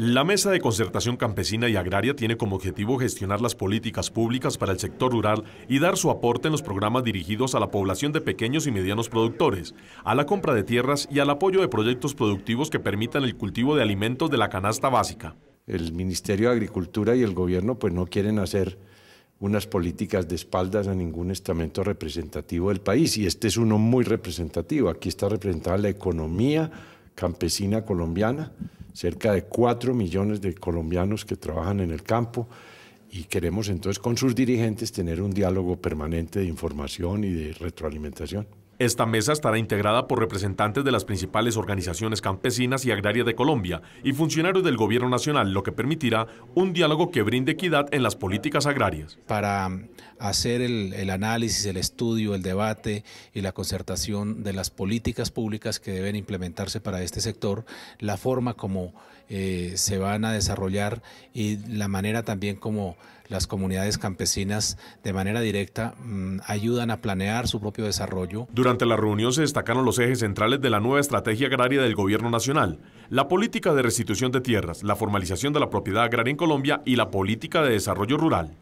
La Mesa de Concertación Campesina y Agraria tiene como objetivo gestionar las políticas públicas para el sector rural y dar su aporte en los programas dirigidos a la población de pequeños y medianos productores, a la compra de tierras y al apoyo de proyectos productivos que permitan el cultivo de alimentos de la canasta básica. El Ministerio de Agricultura y el Gobierno pues no quieren hacer unas políticas de espaldas a ningún estamento representativo del país y este es uno muy representativo. Aquí está representada la economía campesina colombiana, cerca de cuatro millones de colombianos que trabajan en el campo y queremos entonces con sus dirigentes tener un diálogo permanente de información y de retroalimentación. Esta mesa estará integrada por representantes de las principales organizaciones campesinas y agrarias de Colombia y funcionarios del Gobierno Nacional, lo que permitirá un diálogo que brinde equidad en las políticas agrarias. Para hacer el, análisis, el estudio, el debate y la concertación de las políticas públicas que deben implementarse para este sector, la forma como eh, se van a desarrollar y la manera también como las comunidades campesinas de manera directa mm, ayudan a planear su propio desarrollo. Durante la reunión se destacaron los ejes centrales de la nueva estrategia agraria del Gobierno Nacional, la política de restitución de tierras, la formalización de la propiedad agraria en Colombia y la política de desarrollo rural.